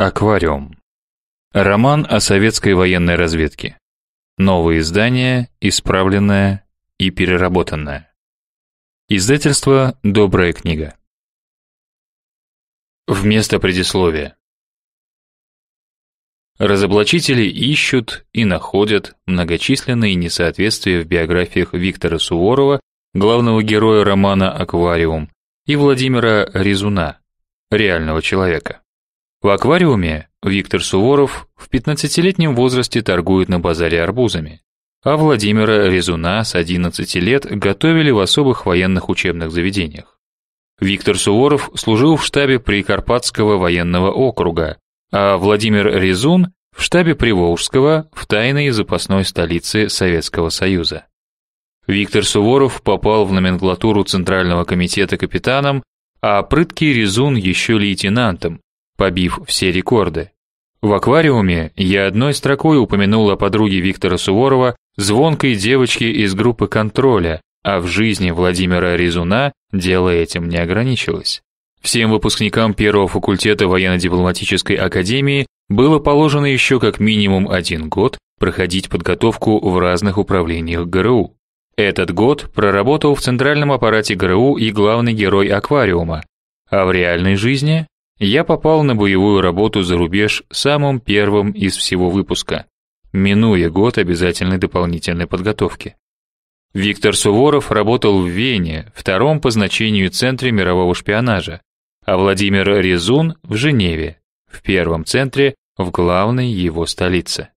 Аквариум. Роман о советской военной разведке. Новое издание, исправленное и переработанное. Издательство «Добрая книга». Вместо предисловия. Разоблачители ищут и находят многочисленные несоответствия в биографиях Виктора Суворова, главного героя романа «Аквариум», и Владимира Резуна, реального человека. В аквариуме Виктор Суворов в 15-летнем возрасте торгует на базаре арбузами, а Владимира Резуна с 11 лет готовили в особых военных учебных заведениях. Виктор Суворов служил в штабе Прикарпатского военного округа, а Владимир Резун в штабе Приволжского в тайной запасной столице Советского Союза. Виктор Суворов попал в номенклатуру Центрального комитета капитаном, а прыткий Резун еще лейтенантом, побив все рекорды. В аквариуме я одной строкой упомянул о подруге Виктора Суворова, звонкой девочке из группы контроля, а в жизни Владимира Резуна дело этим не ограничилось. Всем выпускникам первого факультета военно-дипломатической академии было положено еще как минимум один год проходить подготовку в разных управлениях ГРУ. Этот год проработал в центральном аппарате ГРУ и главный герой аквариума, а в реальной жизни я попал на боевую работу за рубеж самым первым из всего выпуска, минуя год обязательной дополнительной подготовки. Виктор Суворов работал в Вене, втором по значению центре мирового шпионажа, а Владимир Резун в Женеве, в первом центре в главной его столице.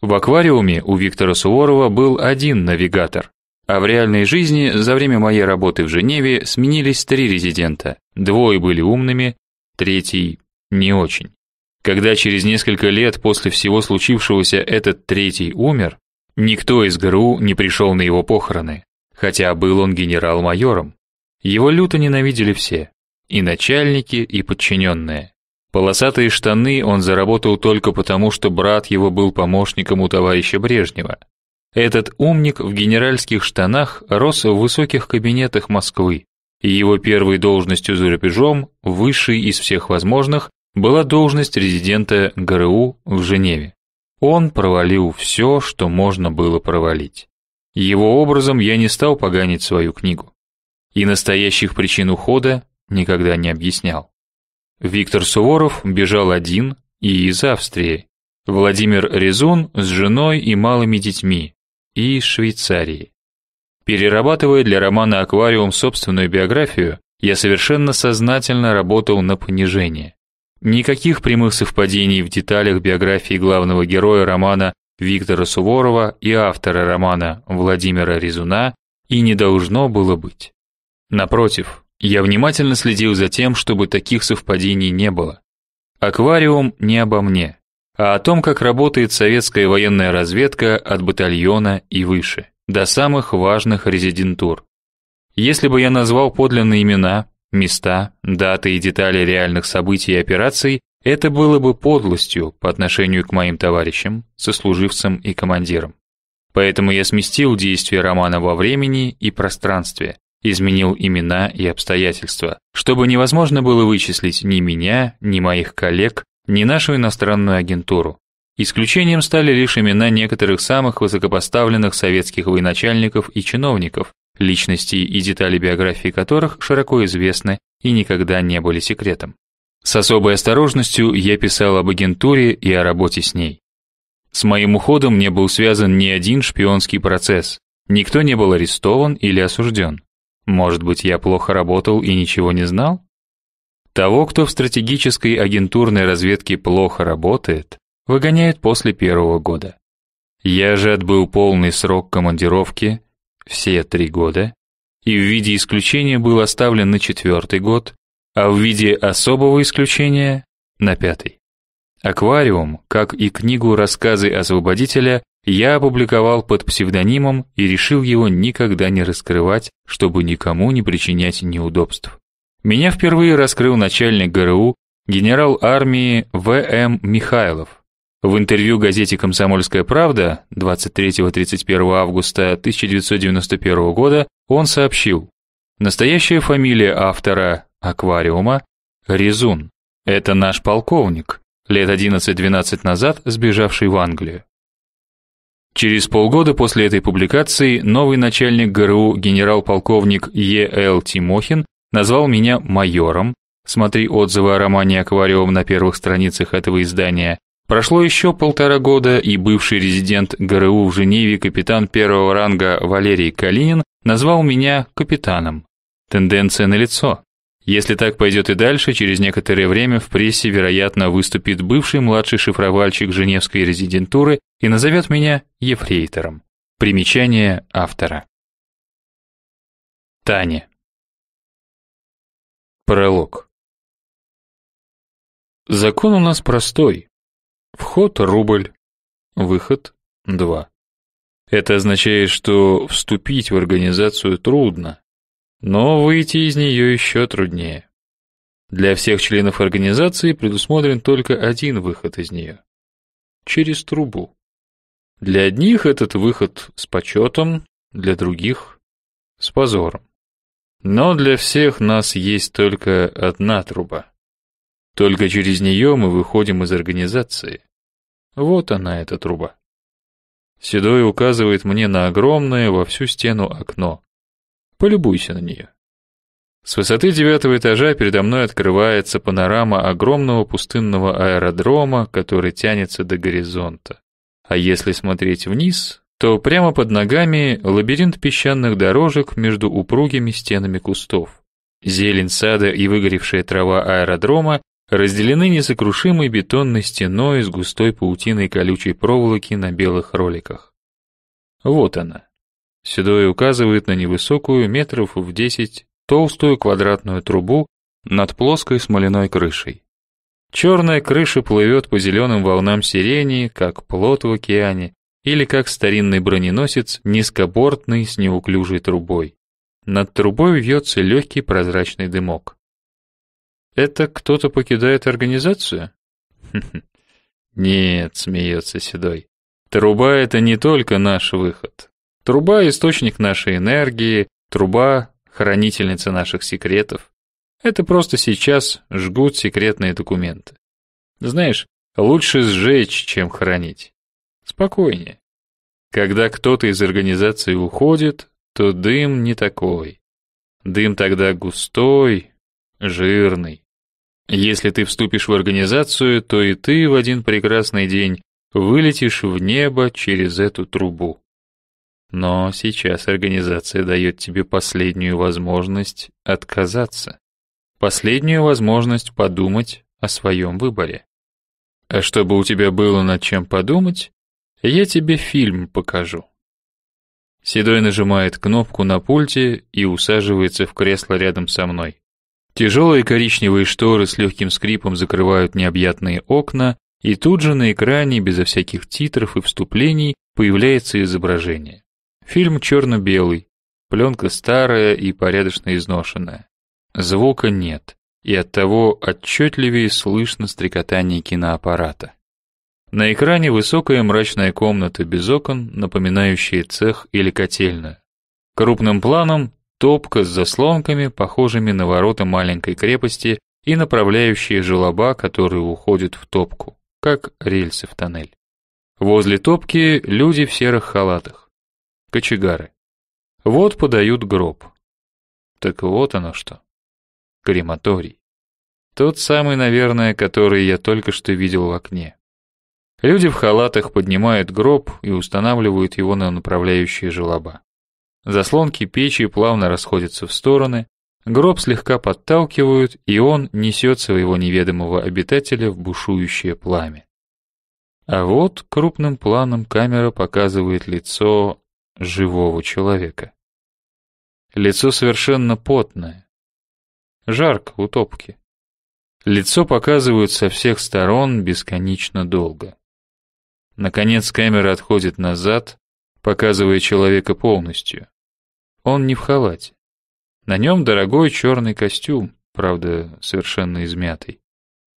В аквариуме у Виктора Суворова был один навигатор, а в реальной жизни за время моей работы в Женеве сменились три резидента. Двое были умными, третий не очень. Когда через несколько лет после всего случившегося этот третий умер, никто из ГРУ не пришел на его похороны, хотя был он генерал-майором. Его люто ненавидели все, и начальники, и подчиненные. Полосатые штаны он заработал только потому, что брат его был помощником у товарища Брежнева. Этот умник в генеральских штанах рос в высоких кабинетах Москвы, и его первой должностью за рубежом, высшей из всех возможных, была должность резидента ГРУ в Женеве. Он провалил все, что можно было провалить. Его образом я не стал поганить свою книгу. И настоящих причин ухода никогда не объяснял. Виктор Суворов бежал один и из Австрии. Владимир Резун с женой и малыми детьми и из Швейцарии. Перерабатывая для романа «Аквариум» собственную биографию, я совершенно сознательно работал на понижение. Никаких прямых совпадений в деталях биографии главного героя романа Виктора Суворова и автора романа Владимира Резуна и не должно было быть. Напротив, я внимательно следил за тем, чтобы таких совпадений не было. Аквариум не обо мне, а о том, как работает советская военная разведка от батальона и выше до самых важных резидентур. Если бы я назвал подлинные имена, места, даты и детали реальных событий и операций, это было бы подлостью по отношению к моим товарищам, сослуживцам и командирам. Поэтому я сместил действие романа во времени и пространстве, изменил имена и обстоятельства, чтобы невозможно было вычислить ни меня, ни моих коллег, ни нашу иностранную агентуру. Исключением стали лишь имена некоторых самых высокопоставленных советских военачальников и чиновников, личности и детали биографии которых широко известны и никогда не были секретом. С особой осторожностью я писал об агентуре и о работе с ней. С моим уходом не был связан ни один шпионский процесс. Никто не был арестован или осужден. Может быть, я плохо работал и ничего не знал? Того, кто в стратегической агентурной разведке плохо работает, выгоняют после первого года. Я же отбыл полный срок командировки, все три года, и в виде исключения был оставлен на четвертый год, а в виде особого исключения — на пятый. Аквариум, как и книгу «Рассказы освободителя», я опубликовал под псевдонимом и решил его никогда не раскрывать, чтобы никому не причинять неудобств. Меня впервые раскрыл начальник ГРУ генерал армии В.М. Михайлов, в интервью газете «Комсомольская правда» 23-31 августа 1991 года он сообщил, «Настоящая фамилия автора «Аквариума» — Резун. Это наш полковник, лет 11-12 назад сбежавший в Англию». Через полгода после этой публикации новый начальник ГРУ генерал-полковник Е.Л. Тимохин назвал меня майором, смотри отзывы о романе «Аквариум» на первых страницах этого издания, Прошло еще полтора года, и бывший резидент ГРУ в Женеве капитан первого ранга Валерий Калинин назвал меня капитаном. Тенденция налицо. Если так пойдет и дальше, через некоторое время в прессе, вероятно, выступит бывший младший шифровальщик Женевской резидентуры и назовет меня ефрейтором. Примечание автора. Таня. Пролог. Закон у нас простой. Вход – рубль, выход – два. Это означает, что вступить в организацию трудно, но выйти из нее еще труднее. Для всех членов организации предусмотрен только один выход из нее – через трубу. Для одних этот выход с почетом, для других – с позором. Но для всех нас есть только одна труба. Только через нее мы выходим из организации. Вот она, эта труба. Седой указывает мне на огромное во всю стену окно. Полюбуйся на нее. С высоты девятого этажа передо мной открывается панорама огромного пустынного аэродрома, который тянется до горизонта. А если смотреть вниз, то прямо под ногами лабиринт песчаных дорожек между упругими стенами кустов. Зелень сада и выгоревшая трава аэродрома разделены несокрушимой бетонной стеной с густой паутиной колючей проволоки на белых роликах. Вот она. Седой указывает на невысокую, метров в десять, толстую квадратную трубу над плоской смоляной крышей. Черная крыша плывет по зеленым волнам сирени, как плот в океане, или как старинный броненосец, низкобортный с неуклюжей трубой. Над трубой вьется легкий прозрачный дымок. Это кто-то покидает организацию? Нет, смеется Седой. Труба это не только наш выход. Труба источник нашей энергии, труба хранительница наших секретов. Это просто сейчас жгут секретные документы. Знаешь, лучше сжечь, чем хранить. Спокойнее. Когда кто-то из организации уходит, то дым не такой. Дым тогда густой, жирный. Если ты вступишь в организацию, то и ты в один прекрасный день вылетишь в небо через эту трубу. Но сейчас организация дает тебе последнюю возможность отказаться. Последнюю возможность подумать о своем выборе. А чтобы у тебя было над чем подумать, я тебе фильм покажу. Седой нажимает кнопку на пульте и усаживается в кресло рядом со мной. Тяжелые коричневые шторы с легким скрипом закрывают необъятные окна, и тут же на экране, безо всяких титров и вступлений, появляется изображение. Фильм черно-белый, пленка старая и порядочно изношенная. Звука нет, и оттого отчетливее слышно стрекотание киноаппарата. На экране высокая мрачная комната без окон, напоминающая цех или котельную. Крупным планом топка с заслонками, похожими на ворота маленькой крепости и направляющие желоба, которые уходят в топку, как рельсы в тоннель. Возле топки люди в серых халатах. Кочегары. Вот подают гроб. Так вот оно что. Крематорий. Тот самый, наверное, который я только что видел в окне. Люди в халатах поднимают гроб и устанавливают его на направляющие желоба. Заслонки печи плавно расходятся в стороны, гроб слегка подталкивают, и он несет своего неведомого обитателя в бушующее пламя. А вот крупным планом камера показывает лицо живого человека. Лицо совершенно потное. Жарко у топки. Лицо показывают со всех сторон бесконечно долго. Наконец камера отходит назад, показывая человека полностью. Он не в халате. На нем дорогой черный костюм, правда, совершенно измятый.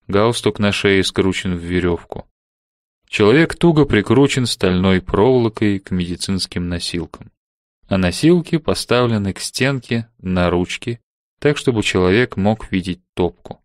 Галстук на шее скручен в веревку. Человек туго прикручен стальной проволокой к медицинским носилкам. А носилки поставлены к стенке на ручки, так чтобы человек мог видеть топку.